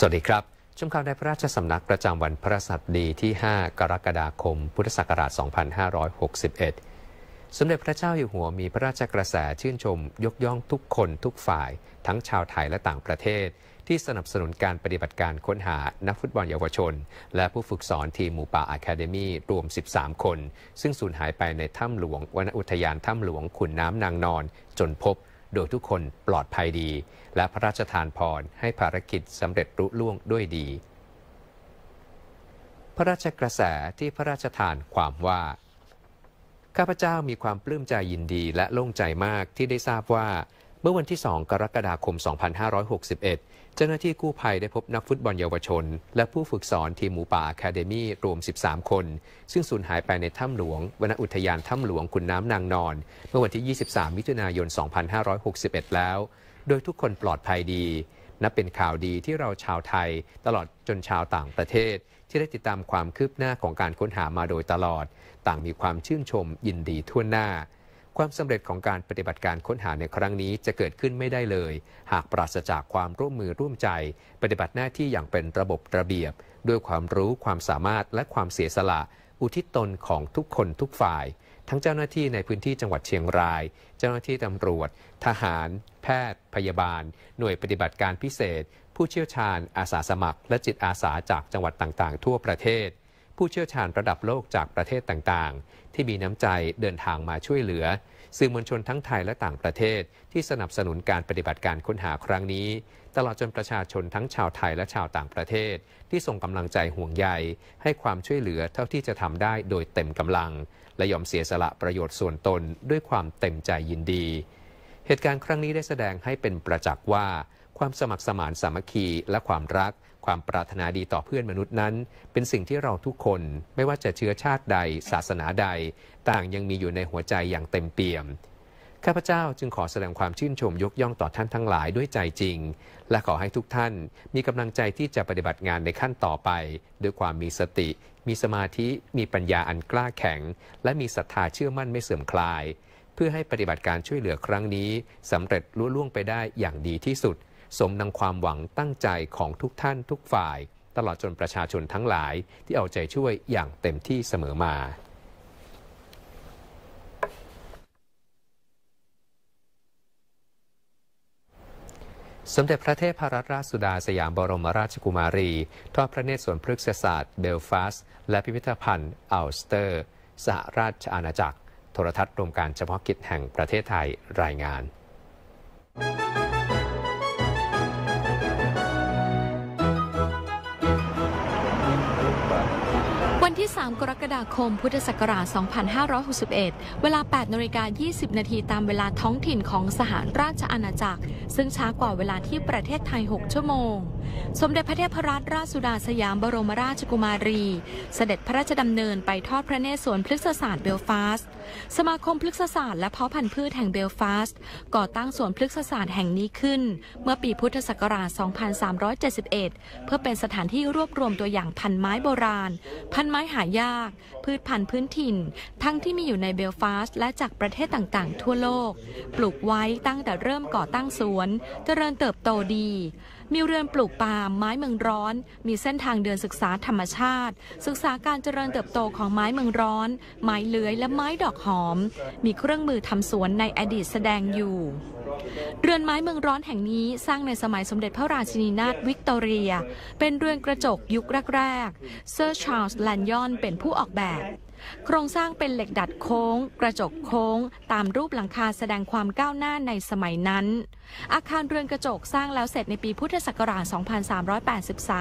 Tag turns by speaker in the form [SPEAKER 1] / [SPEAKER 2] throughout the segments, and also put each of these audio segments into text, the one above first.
[SPEAKER 1] สวัสดีครับ ชมข่าวในพระราชสำนักประจำวันพระสัตดีที่ 5 กรกฎาคม พุทธศักราช 2561 สมเด็จพระเจ้าอยู่หัวมีพระราชกระแสชื่นชมยกย่องทุกคนทุกฝ่าย ทั้งชาวไทยและต่างประเทศ ที่สนับสนุนการปฏิบัติการค้นหานักฟุตบอลเยาวชน และผู้ฝึกสอนทีมหมูป่าอะคาเดมี่รวม 13 คน ซึ่งสูญหายไปในถ้ำหลวงวนอุทยานถ้ำหลวงขุนน้ำนางนอนจนพบโดยทุกคนปลอดภัยดี และพระราชทานพรให้ภารกิจสำเร็จรุล่วงด้วยดี พระราชกระแสที่พระราชทานความว่า ข้าพเจ้ามีความปลื้มใจยินดีและโล่งใจมากที่ได้ทราบว่าเมื่อวันที่ 2 กรกฎาคม 2561เจ้าหน้าที่กู้ภัยได้พบนักฟุตบอลเยาวชน และผู้ฝึกสอนทีมหมูป่าแคเดมี่รวม 13 คน ซึ่งสูญหายไปในถ้ำหลวงวนอุทยานถ้ำหลวงขุนน้ำนางนอน เมื่อวันที่ 23 มิถุนายน 2561 แล้ว โดยทุกคนปลอดภัยดี นับเป็นข่าวดีที่เราชาวไทย ตลอดจนชาวต่างประเทศ ที่ได้ติดตามความคืบหน้าของการค้นหามาโดยตลอด ต่างมีความชื่นชมยินดีทั่วหน้าความสำเร็จของการปฏิบัติการค้นหาในครั้งนี้จะเกิดขึ้นไม่ได้เลย หากปราศจากความร่วมมือร่วมใจ ปฏิบัติหน้าที่อย่างเป็นระบบระเบียบ ด้วยความรู้ความสามารถและความเสียสละ อุทิศตนของทุกคนทุกฝ่าย ทั้งเจ้าหน้าที่ในพื้นที่จังหวัดเชียงราย เจ้าหน้าที่ตำรวจ ทหาร แพทย์ พยาบาล หน่วยปฏิบัติการพิเศษ ผู้เชี่ยวชาญ อาสาสมัคร และจิตอาสาจากจังหวัดต่างๆ ทั่วประเทศผู้เชี่ยวชาญระดับโลกจากประเทศต่างๆ ที่มีน้ำใจเดินทางมาช่วยเหลือสื่อมวลชนทั้งไทย และต่างประเทศที่สนับสนุนการปฏิบัติการค้นหาครั้งนี้ ตลอดจนประชาชนทั้งชาวไทย และชาวต่างประเทศ ที่ส่งกำลังใจห่วงใยให้ความช่วยเหลือเท่าที่จะทำได้โดยเต็มกำลัง และยอมเสียสละประโยชน์ส่วนตนด้วยความเต็มใจยินดี เหตุการณ์ครั้งนี้ได้แสดงให้เป็นประจักษ์ว่าความสมัครสมานสามัคคีและความรัก ความปรารถนาดีต่อเพื่อนมนุษย์นั้น เป็นสิ่งที่เราทุกคนไม่ว่าจะเชื้อชาติใดศาสนาใด ต่างยังมีอยู่ในหัวใจอย่างเต็มเปี่ยม ข้าพเจ้าจึงขอแสดงความชื่นชมยกย่องต่อท่านทั้งหลายด้วยใจจริง และขอให้ทุกท่าน มีกำลังใจที่จะปฏิบัติงานในขั้นต่อไป ด้วยความมีสติ มีสมาธิมีปัญญาอันกล้าแข็ง และมีศรัทธาเชื่อมั่นไม่เสื่อมคลาย เพื่อให้ปฏิบัติการช่วยเหลือครั้งนี้สำเร็จลุล่วงไปได้อย่างดีที่สุดสมดังความหวังตั้งใจของทุกท่านทุกฝ่ายตลอดจนประชาชนทั้งหลายที่เอาใจช่วยอย่างเต็มที่เสมอมา สมเด็จพระเทพรัตนราชสุดาสยามบรมราชกุมารีทอดพระเนตรสวนพฤกษศาสตร์เบลฟาส และพิพิธภัณฑ์อัลสเตอร์ สหราชอาณาจักร โทรทัศน์รวมการเฉพาะกิจแห่งประเทศไทยรายงาน
[SPEAKER 2] ที่3กรกฎาคมพุทธศักราช 2561 เวลา 8นาฬิกา20 นาทีตามเวลาท้องถิ่นของสหรราชอาณาจักร ซึ่งช้ากว่าเวลาที่ประเทศไทย 6 ชั่วโมง สมเด็จพระเทพรัตนราชสุดาสยามบรมราชกุมารี เสด็จพระราชดำเนินไปทอดพระเนตรสวนพฤกษศาสตร์เบลฟาสต์สมาคมพฤกษศาสตร์และเพาะพันธุ์พืชแห่งเบลฟาสต์ก่อตั้งสวนพฤกษศาสตร์แห่งนี้ขึ้น เมื่อปีพุทธศักราช 2371 เพื่อเป็นสถานที่รวบรวมตัวอย่างพันไม้โบราณ พันไม้หายาก พืชพันธุ์พื้นถิ่น ทั้งที่มีอยู่ในเบลฟาสต์และจากประเทศต่างๆ ทั่วโลก ปลูกไว้ตั้งแต่เริ่มก่อตั้งสวน เจริญเติบโตดีมีเรือนปลูกปาล์มไม้เมืองร้อน มีเส้นทางเดินศึกษาธรรมชาติ ศึกษาการเจริญเติบโตของไม้เมืองร้อนไม้เลื้อยและไม้ดอกหอม มีเครื่องมือทำสวนในอดีตแสดงอยู่เรือนไม้เมืองร้อนแห่งนี้สร้างในสมัยสมเด็จพระราชินีนาถวิกตอเรียเป็นเรือนกระจกยุคแรกๆ เซอร์ชาร์ลส์แลนยอนเป็นผู้ออกแบบโครงสร้างเป็นเหล็กดัดโค้ง กระจกโค้ง ตามรูปหลังคาแสดงความก้าวหน้าในสมัยนั้น อาคารเรือนกระจกสร้างแล้วเสร็จในปีพุทธศักราช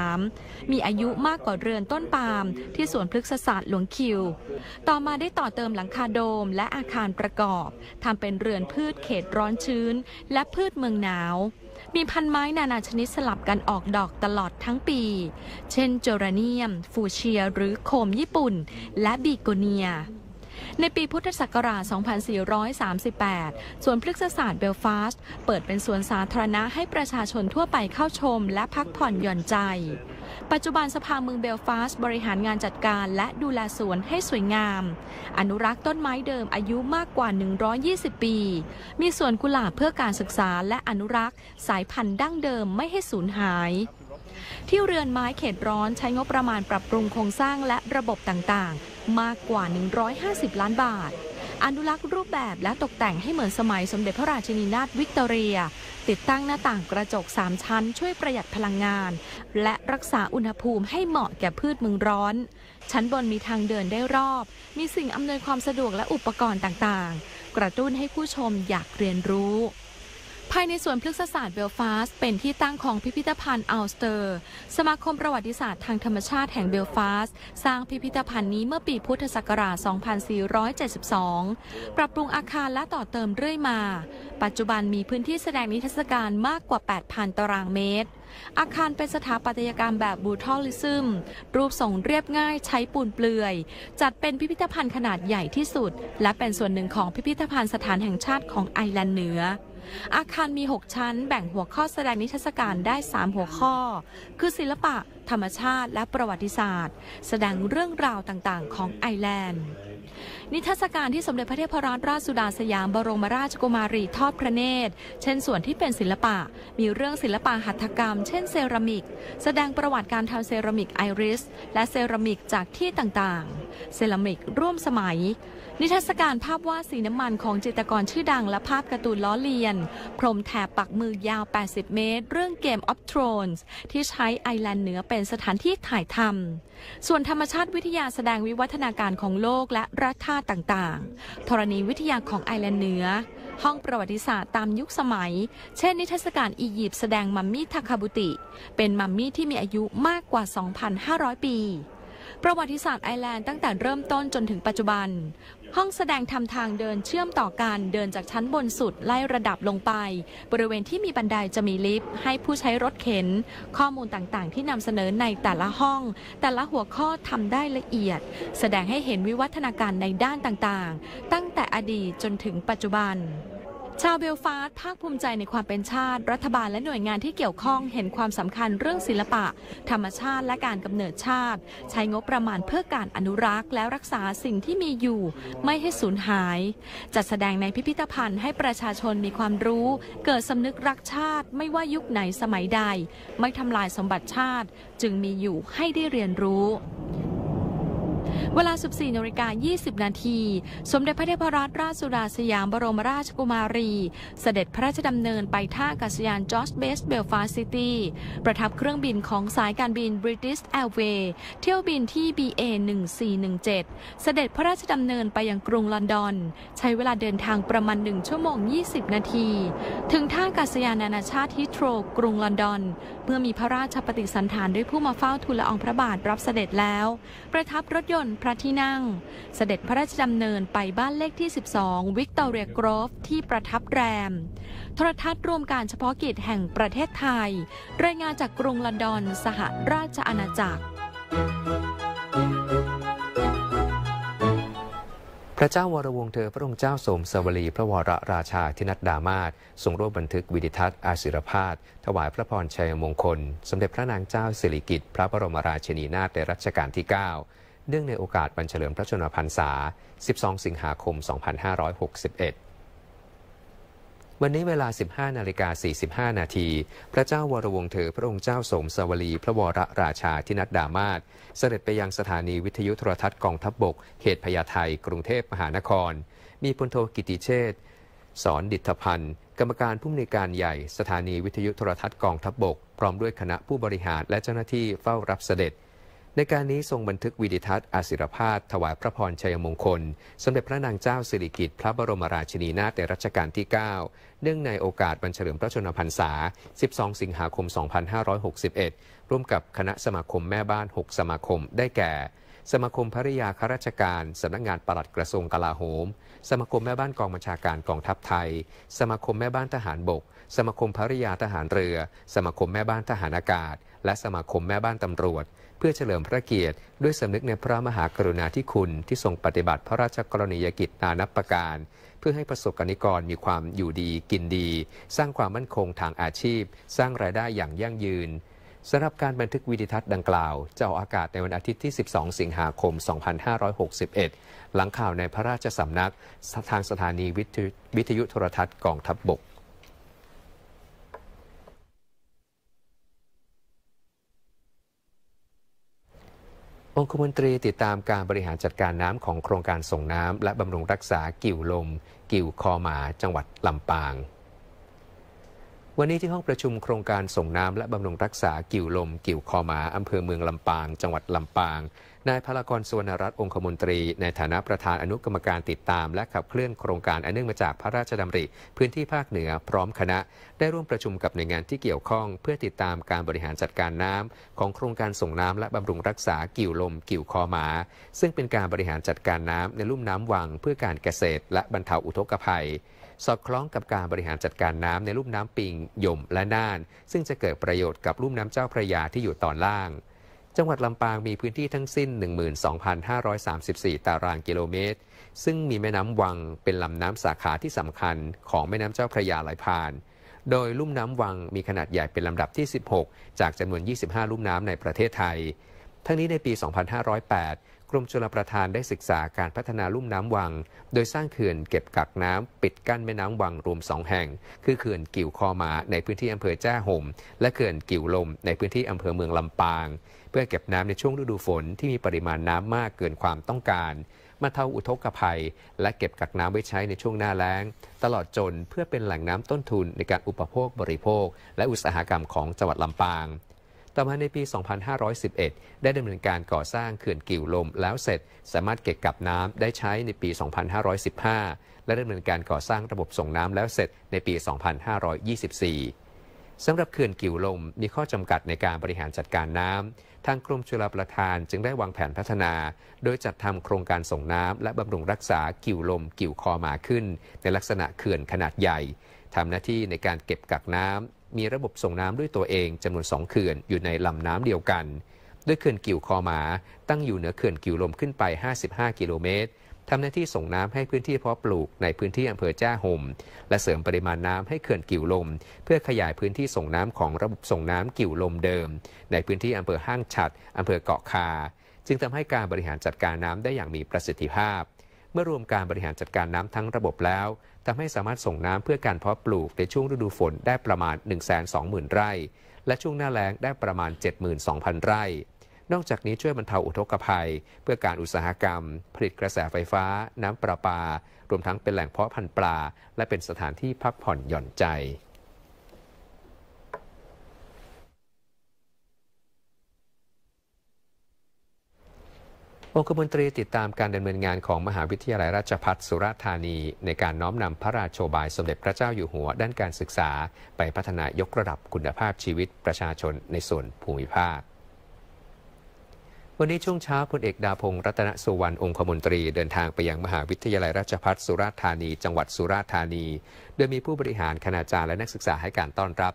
[SPEAKER 2] 2383 มีอายุมากกว่าเรือนต้นปาล์มที่สวนพฤกษศาสตร์หลวงคิว ต่อมาได้ต่อเติมหลังคาโดมและอาคารประกอบทำเป็นเรือนพืชเขตร้อนชื้น และพืชเมืองหนาวมีพันไม้นานาชนิดสลับกันออกดอกตลอดทั้งปี เช่นเจอราเนียม ฟูเชีย หรือโคมญี่ปุ่น และบีโกเนียในปีพุทธศักราช 2438 สวนพฤกษศาสตร์เบลฟาสต์เปิดเป็นสวนสาธารณะให้ประชาชนทั่วไปเข้าชมและพักผ่อนหย่อนใจ ปัจจุบันสภาเมืองเบลฟาสต์บริหารงานจัดการและดูแลสวนให้สวยงาม อนุรักษ์ต้นไม้เดิมอายุมากกว่า 120 ปี มีสวนกุหลาบเพื่อการศึกษาและอนุรักษ์สายพันธุ์ดั้งเดิมไม่ให้สูญหายที่เรือนไม้เขตร้อนใช้งบประมาณปรับปรุงโครงสร้างและระบบต่างๆ มากกว่า 150 ล้านบาท อนุรักษ์รูปแบบและตกแต่งให้เหมือนสมัยสมเด็จพระราชินีนาถวิกตอเรีย ติดตั้งหน้าต่างกระจก 3 ชั้นช่วยประหยัดพลังงาน และรักษาอุณหภูมิให้เหมาะแก่พืชเมืองร้อน ชั้นบนมีทางเดินได้รอบ มีสิ่งอำนวยความสะดวกและอุปกรณ์ต่างๆ กระตุ้นให้ผู้ชมอยากเรียนรู้ภายในสวนพฤกษศาสตร์เบลฟาสเป็นที่ตั้งของพิพิธภัณฑ์อัลสเตอร์ สมาคมประวัติศาสตร์ทางธรรมชาติแห่งเบลฟาสสร้างพิพิธภัณฑ์นี้เมื่อปีพุทธศักราช 2472 ปรับปรุงอาคารและต่อเติมเรื่อยมา ปัจจุบันมีพื้นที่แสดงนิทรรศการมากกว่า 8,000 ตารางเมตร อาคารเป็นสถาปัตยกรรมแบบบูทอลิซึมรูปทรงเรียบง่ายใช้ปูนเปลือย จัดเป็นพิพิธภัณฑ์ขนาดใหญ่ที่สุด และเป็นส่วนหนึ่งของพิพิธภัณฑ์สถานแห่งชาติของไอร์แลนด์เหนืออาคารมี 6 ชั้นแบ่งหัวข้อแสดงนิทรรศการได้ 3 หัวข้อ คือศิลปะธรรมชาติและประวัติศาสตร์ แสดงเรื่องราวต่างๆของไอแลนด์ นิทรรศการที่สมเด็จพระเทพรัตนราชสุดาสยามบรมราชกุมารีทอดพระเนตร เช่นส่วนที่เป็นศิลปะมีเรื่องศิลปะหัตถกรรม เช่นเซรามิกแสดงประวัติการทำเซรามิกไอริสและเซรามิกจากที่ต่างๆเซรามิกร่วมสมัยนิทรรศการภาพวาดสีน้ำมันของจิตรกรชื่อดังและภาพการ์ตูนล้อเลียน พรมแถบปักมือยาว 80 เมตร เรื่องเกมออฟทรอนส์ที่ใช้ไอแลนด์เหนือเป็นเป็นสถานที่ถ่ายทำส่วนธรรมชาติวิทยาแสดงวิวัฒนาการของโลกและรัฐาต่างๆ ธรณีวิทยาของไอแลนด์เหนือ ห้องประวัติศาสตร์ตามยุคสมัย เช่นนิทรรศการอียิปต์แสดงมัมมี่ทาคาบุติ เป็นมัมมี่ที่มีอายุมากกว่า 2,500 ปี ประวัติศาสตร์ไอแลนด์ตั้งแต่เริ่มต้นจนถึงปัจจุบันห้องแสดงทำทางเดินเชื่อมต่อกันเดินจากชั้นบนสุดไล่ระดับลงไป บริเวณที่มีบันไดจะมีลิฟต์ให้ผู้ใช้รถเข็น ข้อมูลต่างๆที่นำเสนอในแต่ละห้อง แต่ละหัวข้อทำได้ละเอียด แสดงให้เห็นวิวัฒนาการในด้านต่างๆ ตั้งแต่อดีตจนถึงปัจจุบันชาวเบลฟาสภาคภูมิใจในความเป็นชาติ รัฐบาลและหน่วยงานที่เกี่ยวข้องเห็นความสำคัญเรื่องศิลปะ ธรรมชาติและการกำเนิดชาติ ใช้งบประมาณเพื่อการอนุรักษ์ และรักษาสิ่งที่มีอยู่ ไม่ให้สูญหายจัดแสดงในพิพิธภัณฑ์ ให้ประชาชนมีความรู้ เกิดสำนึกรักชาติไม่ว่ายุคไหนสมัยใด ไม่ทำลายสมบัติชาติจึงมีอยู่ให้ได้เรียนรู้เวลา 14นาฬิกา20 นาที สมเด็จพระเทพรัตนราชสุดาสยามบรมราชกุมารี เสด็จพระราชดำเนินไปท่าอากาศยานจอร์จเบสเบลฟาสซิตี้ ประทับเครื่องบินของสายการบินบริติ s แอร์เวย์เที่ยวบินที่ BA 1417เสด็จพระราชดำเนินไปยังกรุงลอนดอน ใช้เวลาเดินทางประมาณ 1 ชั่วโมง 20 นาที ถึงท่าอากาศยานนานาชาติฮิโตรกรุงลอนดอน เมื่อมีพระราชปฏิสันถานด้วยผู้มาเฝ้าทูลละอองพระบาทรับเสด็จแล้ว ประทับรถยนต์พระที่นั่งเสด็จพระราชดำเนินไปบ้านเลขที่ 12 วิกตอเรียกรฟที่ประทับแรม โทรทัศน์รวมการเฉพาะกิจแห่งประเทศไทย รายงานจากกรุงลอนดอนสหราชอาณาจักร
[SPEAKER 1] พระเจ้าวรวงเธอพระองค์เจ้าสมสวรีพระวรราชาธินัดดามาศทรงร่วมบันทึกวิดิทัศน์อาศิรพาสถวายพระพรชัยมงคล สมเด็จพระนางเจ้าสิริกิติ์พระบรมราชินีนาถในรัชกาลที่ 9เนื่องในโอกาสบรรเฉลิมพระชนมพรรษา 12 สิงหาคม 2561 วันนี้เวลา 15นาฬิกา45 นาที พระเจ้าวรวงเธอ พระองค์เจ้าสมสวลี พระวรราชาธินัดดามาศเสด็จไปยังสถานีวิทยุโทรทัศน์กองทัพบบกเขตพญาไท กรุงเทพมหานคร มีพลโทกิติเชษสอนดิตพันธ์ กรรมการผู้มีนการใหญ่ สถานีวิทยุโทรทัศน์กองทัพบบก พร้อมด้วยคณะผู้บริหารและเจ้าหน้าที่เฝ้ารับเสด็จในการนี้ทรงบันทึกวิดิทัศน์อาศิรพาธถวายพระพรชัยมงคลสมเด็จพระนางเจ้าสิริกิติ์พระบรมราชินีนาถในรัชกาลที่ 9 เนื่องในโอกาสบันเฉลิมพระชนมพรรษา 12 สิงหาคม 2561 ร่วมกับคณะสมาคมแม่บ้าน 6 สมาคมได้แก่ สมาคมภริยาข้าราชการสำนักงานปลัดกระทรวงกลาโหม สมาคมแม่บ้านกองบัญชาการกองทัพไทย สมาคมแม่บ้านทหารบก สมาคมภริยาทหารเรือ สมาคมแม่บ้านทหารอากาศ และสมาคมแม่บ้านตำรวจเพื่อเฉลิมพระเกียรติด้วยสำนึกในพระมหากรุณาธิคุณที่ทรงปฏิบัติพระราชกรณียกิจนานับประการ เพื่อให้ประสบกนิกรมีความอยู่ดีกินดี สร้างความมั่นคงทางอาชีพ สร้างรายได้อย่างยั่งยืนสำหรับการบันทึกวิดิทัศน์ดังกล่าวจะออกอากาศในวันอาทิตย์ที่ 12 สิงหาคม 2561 หลังข่าวในพระราชสำนัก ทางสถานีวิทยุโทรทัศน์กองทัพบบกองคมนตรี ติดตามการบริหารจัดการน้ำของโครงการส่งน้ำและบำรุงรักษากิ่วลมกิ่วคอหมา จังหวัดลำปาง วันนี้ที่ห้องประชุมโครงการส่งน้ำและบำรุงรักษากิ่วลมกิ่วคอหมาอำเภอเมืองลำปาง จังหวัดลำปางนายพลกร สวนรัตน์ องคมนตรี ในฐานะประธานอนุกรรมการติดตามและขับเคลื่อนโครงการอันเนื่องมาจากพระราชดำริพื้นที่ภาคเหนือ พร้อมคณะ ได้ร่วมประชุมกับหน่วยงานที่เกี่ยวข้อง เพื่อติดตามการบริหารจัดการน้ำของโครงการส่งน้ำและบำรุงรักษากิ่วลมกิ่วคอหมา ซึ่งเป็นการบริหารจัดการน้ำในลุ่มน้ำวัง เพื่อการเกษตร และบรรเทาอุทกภัย สอดคล้องกับการบริหารจัดการน้ำในลุ่มน้ำปิงยมและน่าน ซึ่งจะเกิดประโยชน์กับลุ่มน้ำเจ้าพระยาที่อยู่ตอนล่างจังหวัดลำปางมีพื้นที่ทั้งสิ้น 12,534 ตารางกิโลเมตร ซึ่งมีแม่น้ำวังเป็นลำน้ำสาขาที่สำคัญของแม่น้ำเจ้าพระยาไหลผ่าน โดยลุ่มน้ำวังมีขนาดใหญ่เป็นลำดับที่ 16 จากจำนวน 25 ลุ่มน้ำในประเทศไทย ทั้งนี้ในปี 2508กรมชลประทานได้ศึกษาการพัฒนาลุ่มน้ำวัง โดยสร้างเขื่อนเก็บกักน้ำปิดกั้นแม่น้ำวังรวมสองแห่งคือเขื่อนกิ่วคอหมาในพื้นที่อำเภอแจ้ห่มและเขื่อนกิ่วลมในพื้นที่อำเภอเมืองลำปาง เพื่อเก็บน้ำในช่วงฤดูฝนที่มีปริมาณน้ำมากเกินความต้องการมาเท่าอุทกภัยและเก็บกักน้ำไว้ใช้ในช่วงหน้าแล้ง ตลอดจนเพื่อเป็นแหล่งน้ำต้นทุนในการอุปโภคบริโภค และอุตสาหกรรมของจังหวัดลำปางต่อมาในปี 2511 ได้ดำเนินการก่อสร้างเขื่อนกิ่วลมแล้วเสร็จสามารถเก็บกับน้ำได้ใช้ในปี 2515 และดำเนินการก่อสร้างระบบส่งน้ำแล้วเสร็จในปี 2524สำหรับเขื่อนกิ่วลมมีข้อจำกัดในการบริหารจัดการน้ำทางกรมชลประทานจึงได้วางแผนพัฒนา โดยจัดทำโครงการส่งน้ำและบำรุงรักษากิ่วลมกิ่วคอหมาขึ้นในลักษณะเขื่อนขนาดใหญ่ทำหน้าที่ในการเก็บกักน้ำมีระบบส่งน้ำด้วยตัวเองจำนวน2เขื่อนอยู่ในลำน้ำเดียวกัน ด้วยเขื่อนกิ่วคอหมาตั้งอยู่เหนือเขื่อนกิ่วลมขึ้นไป55กิโลเมตรทำหน้าที่ส่งน้ำให้พื้นที่เพาะปลูกในพื้นที่อำเภอจ้าหม่ม และเสริมปริมาณน้ำให้เขื่อนกิ่วลม เพื่อขยายพื้นที่ส่งน้ำของระบบส่งน้ำกิ่วลมเดิม ในพื้นที่อำเภอห้างฉัดอำเภอเกาะคาจึงทำให้การบริหารจัดการน้ำได้อย่างมีประสิทธิภาพมื่อรวมการบริหารจัดการน้ำทั้งระบบแล้วทำให้สามารถส่งน้ำเพื่อการเพาะปลูกในช่วงฤดูฝนได้ประมาณ 120,000 ไร่ และช่วงหน้าแล้งได้ประมาณ 72,000 ไร่ นอกจากนี้ช่วยบรรเทาอุทกภัย เพื่อการอุตสาหกรรม ผลิตกระแสไฟฟ้า น้ำประปา รวมทั้งเป็นแหล่งเพาะพันธุ์ปลา และเป็นสถานที่พักผ่อนหย่อนใจองคมนตรีติดตามการดำเนินงานของมหาวิทยาลัยราชพัฒสุราษฎร์ธานี ในการน้อมนำพระราชโบาย สมเด็จพระเจ้าอยู่หัวด้านการศึกษาไปพัฒนายกระดับคุณภาพชีวิตประชาชนในส่วนภูมิภาค วันนี้ช่วงเช้าพลเอกดาพงศ์รัตนสุวรรณองคมนตรีเดินทางไปยังมหาวิทยาลัยราชพัฒสุราษฎร์ธานี จังหวัดสุราษฎร์ธานี โดยมีผู้บริหารคณาจารย์และนักศึกษาให้การต้อนรับ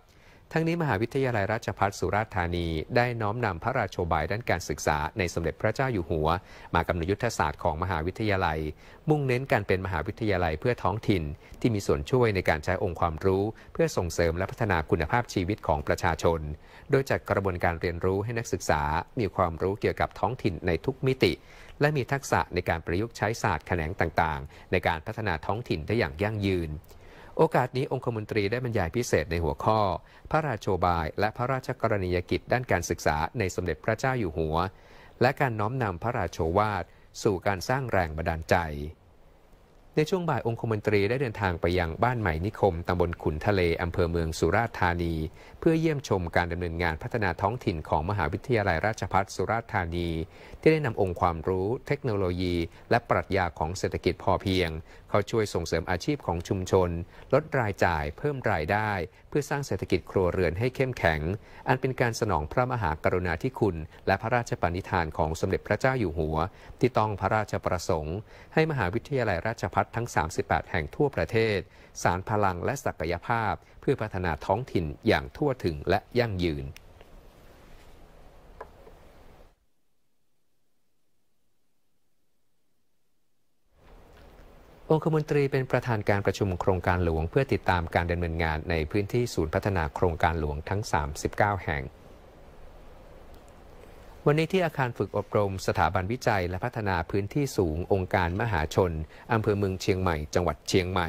[SPEAKER 1] ทั้งนี้ มหาวิทยาลัยราชภัฏสุราษฎร์ธานี ได้น้อมนำพระราชบายด้านการศึกษา ในสมเด็จพระเจ้าอยู่หัว มากำหนดยุทธศาสตร์ของมหาวิทยาลัย มุ่งเน้นการเป็นมหาวิทยาลัยเพื่อท้องถิ่น ที่มีส่วนช่วยในการใช้องค์ความรู้ เพื่อส่งเสริมและพัฒนาคุณภาพชีวิตของประชาชน โดยจัดกระบวนการเรียนรู้ให้นักศึกษามีความรู้เกี่ยวกับท้องถิ่นในทุกมิติ และมีทักษะในการประยุกต์ใช้ศาสตร์แขนงต่างๆ ในการพัฒนาท้องถิ่นได้อย่างยั่งยืนโอกาสนี้องคมนตรีได้บรรยายพิเศษในหัวข้อ พระราชบายและพระราชกรณียกิจด้านการศึกษาในสมเด็จพระเจ้าอยู่หัว และการน้อมนำพระราโชวาท สู่การสร้างแรงบันดาลใจในช่วงบ่ายองคมนตรีได้เดินทางไปยังบ้านใหม่นิคมตำบลขุนทะเลอำเภอเมืองสุราษฎร์ธานี เพื่อเยี่ยมชมการดำเนินงานพัฒนาท้องถิ่นของมหาวิทยาลัยราชภัฏสุราษฎร์ธานี ที่ได้นำองค์ความรู้เทคโนโลยีและปรัชญาของเศรษฐกิจพอเพียง เขาช่วยส่งเสริมอาชีพของชุมชน ลดรายจ่ายเพิ่มรายได้พื่อสร้างเศรษฐกิจครัวเรือนให้เข้มแข็ง อันเป็นการสนองพระมหากรุณาธิคุณ และพระราชปณิธานของสมเด็จพระเจ้าอยู่หัว ที่ต้องพระราชประสงค์ ให้มหาวิทยาลัยราชพัฒทั้ง 38 แห่งทั่วประเทศ สารพลังและศักยภาพ เพื่อพัฒนาท้องถิ่นอย่างทั่วถึงและยั่งยืนองคมนตรีเป็นประธานการประชุมโครงการหลวงเพื่อติดตามการดำเนินงานในพื้นที่ศูนย์พัฒนาโครงการหลวงทั้ง 39 แห่ง วันนี้ที่อาคารฝึกอบรม สถาบันวิจัยและพัฒนาพื้นที่สูงองค์การมหาชน อำเภอเมืองเชียงใหม่ จังหวัดเชียงใหม่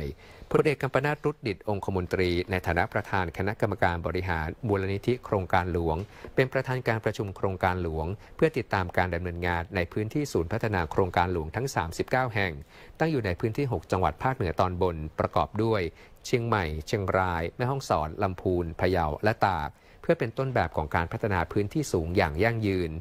[SPEAKER 1] พลเอกกัมปนาตรุดดิตองคมนตรี ในฐานะประธานคณะกรรมการบริหารมูลนิธิโครงการหลวง เป็นประธานการประชุมโครงการหลวง เพื่อติดตามการดำเนินงานในพื้นที่ศูนย์พัฒนาโครงการหลวงทั้ง 39 แห่ง ตั้งอยู่ในพื้นที่ 6 จังหวัดภาคเหนือตอนบนประกอบด้วย เชียงใหม่ เชียงรายแม่ฮ่องสอน ลำพูนพะเยาและตาก เพื่อเป็นต้นแบบของการพัฒนาพื้นที่สูงอย่างยั่งยืน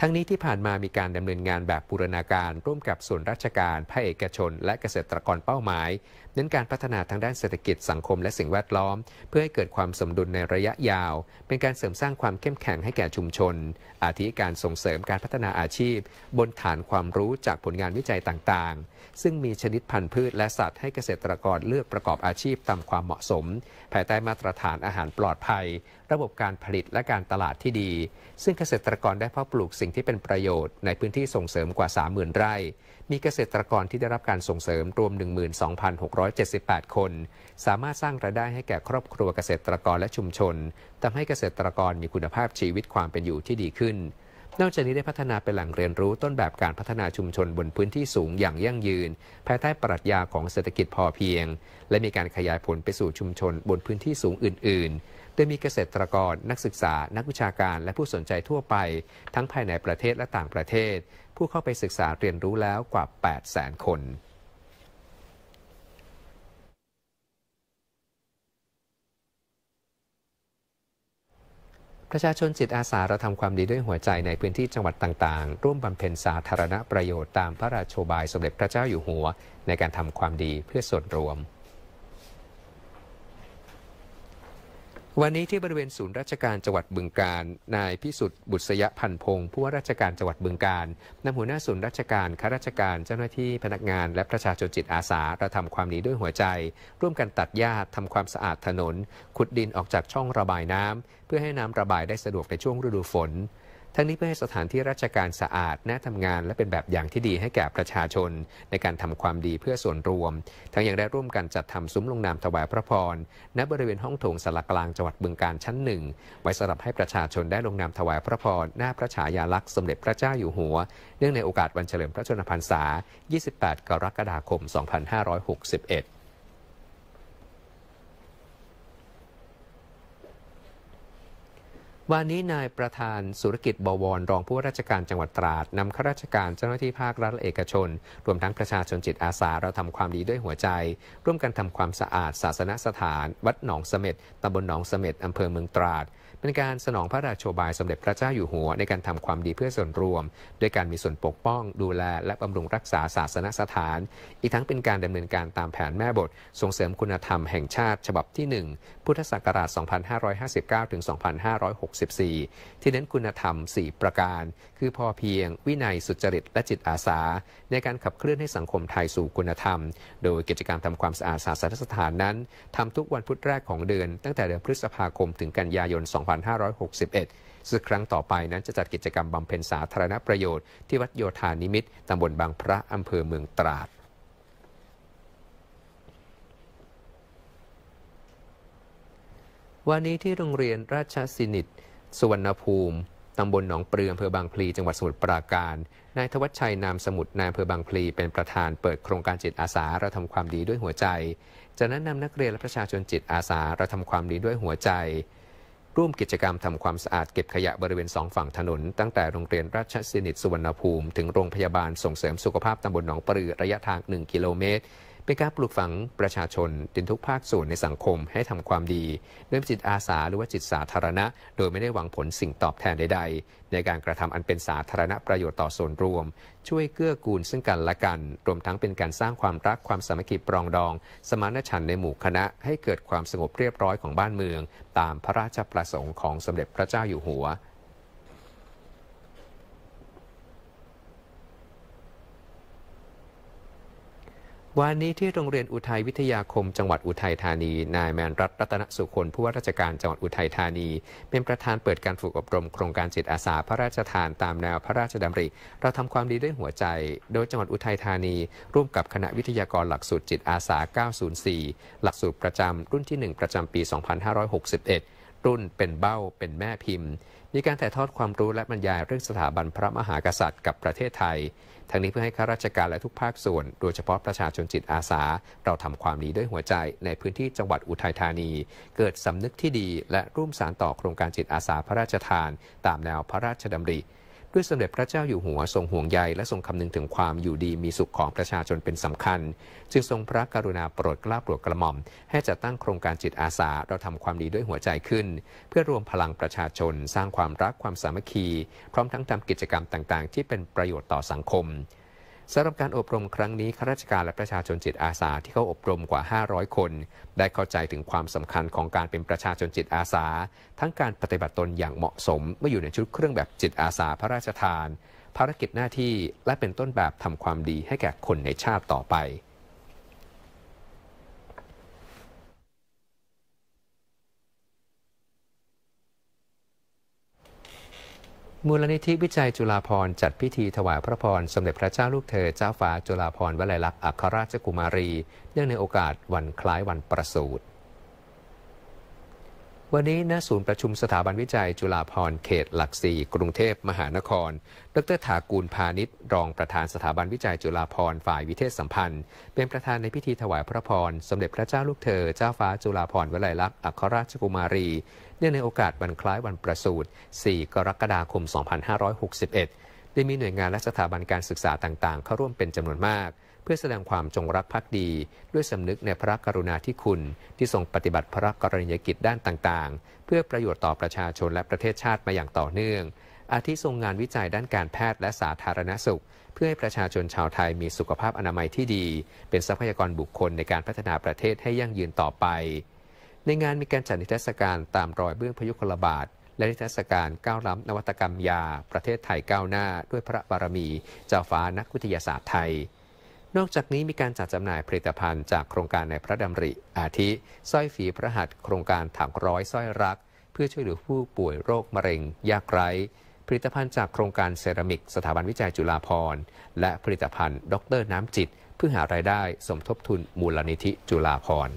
[SPEAKER 1] ทั้งนี้ที่ผ่านมามีการดำเนินงานแบบบูรณาการร่วมกับส่วนราชการภาคเอกชน และเกษตรกรเป้าหมายเน้นการพัฒนาทางด้านเศรษฐกิจสังคมและสิ่งแวดล้อม เพื่อให้เกิดความสมดุลในระยะยาว เป็นการเสริมสร้างความเข้มแข็งให้แก่ชุมชน อาทิการส่งเสริมการพัฒนาอาชีพ บนฐานความรู้จากผลงานวิจัยต่างๆ ซึ่งมีชนิดพันธุ์พืชและสัตว์ให้เกษตรกรเลือกประกอบอาชีพตามความเหมาะสม ภายใต้มาตรฐานอาหารปลอดภัย ระบบการผลิตและการตลาดที่ดีซึ่งเกษตรกรได้เพาะปลูกสิ่งที่เป็นประโยชน์ในพื้นที่ส่งเสริมกว่า30,000ไร่มีเกษตรกรที่ได้รับการส่งเสริมรวม 12,678 คน สามารถสร้างรายได้ให้แก่ครอบครัวเกษตรกรและชุมชนทำให้เกษตรกรมีคุณภาพชีวิตความเป็นอยู่ที่ดีขึ้น นอกจากนี้ได้พัฒนาเป็นแหล่งเรียนรู้ต้นแบบการพัฒนาชุมชนบนพื้นที่สูงอย่างยั่งยืน ภายใต้ปรัชญาของเศรษฐกิจพอเพียง และมีการขยายผลไปสู่ชุมชนบนพื้นที่สูงอื่นๆโดยมีเกษตรกรนักศึกษานักวิชาการและผู้สนใจทั่วไปทั้งภายในประเทศและต่างประเทศ ผู้เข้าไปศึกษาเรียนรู้แล้วกว่า 8 0 0 0 0คนประชาชนจิตอาสาเราทำความดีด้วยหัวใจในพื้นที่จังหวัดต่างๆ ร่วมบำเพ็ญสาธารณประโยชน์ตามพระราชโชบายสมเด็จพระเจ้าอยู่หัวในการทำความดีเพื่อส่วนรวมวันนี้ที่บริเวณศูนย์ราชการจังหวัดบึงการนายพิสุทธิ์บุษยพันธ์พงศ์ผู้ว่าราชการจังหวัดบึงการนำหัวหน้าศูนย์ราชการ ข้าราชการเจ้าหน้าที่พนักงานและประชาชนจิตอาสาเราทำความดีด้วยหัวใจ ร่วมกันตัดหญ้าทำความสะอาดถนน ขุดดินออกจากช่องระบายน้ำเพื่อให้น้ำระบายได้สะดวกในช่วงฤดูฝนทั้งนี้เพื่อให้สถานที่ราชการสะอาด น่าทำงาน และเป็นแบบอย่างที่ดีให้แก่ประชาชน ในการทำความดีเพื่อส่วนรวม ทั้งยังได้ร่วมกันจัดทำซุ้มลงนามถวายพระพรณบริเวณห้องโถงสลักกลางจังหวัดบึงการชั้นหนึ่งไว้สำหรับให้ประชาชนได้ลงนามถวายพระพร หน้าพระฉายาลักษณ์สมเด็จพระเจ้าอยู่หัว เนื่องในโอกาสวันเฉลิมพระชนมพรรษา 28 กรกฎาคม 2561วันนี้นายประธาน สุรกิจ บวรรองผู้ว่าราชการจังหวัดตราดนำข้าราชการเจ้าหน้าที่ภาครัฐและเอกชน รวมทั้งประชาชนจิตอาสาเราทำความดีด้วยหัวใจ ร่วมกันทำความสะอาด ศาสนสถาน วัดหนองเสม็ดตำบลหนองเสม็ดอำเภอเมืองตราดเป็นการสนองพระราชโอบายสมเด็จพระเจ้าอยู่หัวในการทำความดีเพื่อส่วนรวม ด้วยการมีส่วนปกป้อง ดูแลและบำรุงรักษาศาสนสถาน อีกทั้งเป็นการดำเนินการตามแผนแม่บท ส่งเสริมคุณธรรมแห่งชาติฉบับที่1พุทธศักราช 2559 ถึง 2560 6 4ที่เน้นคุณธรรม 4 ประการ คือพอเพียง วินัยสุจริต และจิตอาสา ในการขับเคลื่อนให้สังคมไทยสู่คุณธรรม โดยกิจกรรมทำความสะอาดสาสนสถานนั้นทำทุกวันพุธแรกของเดือน ตั้งแต่เดือนพฤษภาคมถึงกันยายน 2561 ซึ่งครั้งต่อไปนั้นจะจัดกิจกรรมบำเพ็ญสาธารณประโยชน์ที่วัดโยธานิมิตตำบลบางพระอำเภอเมืองตราด วันนี้ที่โรงเรียนราชสินิตสุวรรณภูมิตำบลหนองปลืออำเภอบางพลีจังหวัดสมุทรปราการ นายทวัชชัยนามสมุทรนายอำเภอบางพลีเป็นประธานเปิดโครงการจิตอาสาเราทำความดีด้วยหัวใจจากนั้นนำนักเรียนและประชาชนจิตอาสาเราทำความดีด้วยหัวใจ ร่วมกิจกรรมทำความสะอาดเก็บขยะบริเวณสองฝั่งถนน ตั้งแต่โรงเรียนราชสินิตสุวรรณภูมิ ถึงโรงพยาบาลส่งเสริมสุขภาพตำบลหนองปลือระยะทาง1กิโลเมตรเป็นการปลูกฝังประชาชนดินทุกภาคส่วนในสังคมให้ทำความดีด้วยจิตอาสาหรือว่าจิตสาธารณะ โดยไม่ได้หวังผลสิ่งตอบแทนใดๆ ในการกระทำอันเป็นสาธารณประโยชน์ต่อส่วนรวม ช่วยเกื้อกูลซึ่งกันและกัน รวมทั้งเป็นการสร้างความรักความสามัคคีปรองดอง สมานฉันท์ในหมู่คณะให้เกิดความสงบเรียบร้อยของบ้านเมือง ตามพระราชประสงค์ของสมเด็จพระเจ้าอยู่หัววันนี้ที่โรงเรียนอุทัยวิทยาคมจังหวัดอุทัยธานี นายแมนรัตรัตนสุขนผู้ว่าราชการจังหวัดอุทัยธานี เป็นประธานเปิดการฝึกอบรมโครงการจิตอาสาพระราชทานตามแนวพระราชดำริ เราทำความดีด้วยหัวใจ โดยจังหวัดอุทัยธานี ร่วมกับคณะวิทยากรหลักสูตรจิตอาสา 904 หลักสูตรประจำรุ่นที่ 1 ประจำปี 2561 รุ่นเป็นเบ้าเป็นแม่พิมพ์ีการถ่ายทอดความรู้และบรรยายเรื่องสถาบันพระมหากษัตริย์กับประเทศไทย ทั้งนี้เพื่อให้ข้าราชการและทุกภาคส่วน โดยเฉพาะประชาชนจิตอาสา เราทำความดีด้วยหัวใจในพื้นที่จังหวัดอุทัยธานี เกิดสำนึกที่ดี และร่วมสานต่อโครงการจิตอาสาพระราชทาน ตามแนวพระราชดำริพื่อสมเด็จพระเจ้าอยู่หัวทรงห่วงใย และทรงคำนึงถึงความอยู่ดีมีสุขของประชาชนเป็นสำคัญ จึงทรงพระกรุณาโปรดกล้าโปรดกระหม่อมให้จัดตั้งโครงการจิตอาสาเราทำความดีด้วยหัวใจขึ้น เพื่อรวมพลังประชาชน สร้างความรักความสามัคคี พร้อมทั้งทำกิจกรรมต่างๆ ที่เป็นประโยชน์ต่อสังคมสำหรับการอบรมครั้งนี้ข้าราชการและประชาชนจิตอาสาที่เข้าอบรมกว่า 500 คนได้เข้าใจถึงความสำคัญของการเป็นประชาชนจิตอาสา ทั้งการปฏิบัติตนอย่างเหมาะสมเมื่ออยู่ในชุดเครื่องแบบจิตอาสาพระราชทาน ภารกิจหน้าที่และเป็นต้นแบบทำความดีให้แก่คนในชาติต่อไปมูลนิธิวิจัยจุฬาภรณ์จัดพิธีถวายพระพร สมเด็จพระเจ้าลูกเธอเจ้าฟ้าจุฬาภรณ์วลัยลักษณ์อัครราชกุมารี เนื่องในโอกาสวันคล้ายวันประสูติวันนี้ณศูนย์ประชุมสถาบันวิจัยจุฬาภรณ์เขตหลักสี่กรุงเทพมหานคร ดรถากูลพาณิชย์รองประธานสถาบันวิจัยจุฬาภรณ์ฝ่าย วิเทศสัมพันธ์ เป็นประธานในพิธีถวายพระพรสมเด็จพระเจ้าลูกเธอ เจ้าฟ้าจุฬาภรณ์วลัยลักษณ์อัครราชกุมารี เนื่องในโอกาส วันคล้ายวันประสูติ4กรกฎาคม 2561 ได้มีหน่วยงานและสถาบันการศึกษาต่าง ๆ เข้าร่วมเป็นจำนวนมากเพื่อแสดงความจงรักภักดี ด้วยสำนึกในพระกรุณาธิคุณ ที่ทรงปฏิบัติพระกรณียกิจด้านต่างๆ เพื่อประโยชน์ต่อประชาชนและประเทศชาติมาอย่างต่อเนื่อง อาทิทรงงานวิจัยด้านการแพทย์และสาธารณสุข เพื่อให้ประชาชนชาวไทยมีสุขภาพอนามัยที่ดี เป็นทรัพยากรบุคคลในการพัฒนาประเทศให้ยั่งยืนต่อไป ในงานมีการจัดนิทรรศการตามรอยเบื้องพยุคลบาทและนิทรรศการก้าวล้ำนวัตกรรมยา ประเทศไทยก้าวหน้า ด้วยพระบารมี เจ้าฟ้านักวิทยาศาสตร์ไทยนอกจากนี้มีการจัดจำหน่ายผลิตภัณฑ์จากโครงการในพระดำริ อาทิสร้อยฝีพระหัตโครงการถังร้อยสร้อยรัก เพื่อช่วยเหลือผู้ป่วยโรคมะเร็งยากไร้ ผลิตภัณฑ์จากโครงการเซรามิกสถาบันวิจัยจุฬาภรณ์ และผลิตภัณฑ์ ดรน้ำจิต เพื่อหารายได้สมทบทุนมูลนิธิจุฬาภรณ์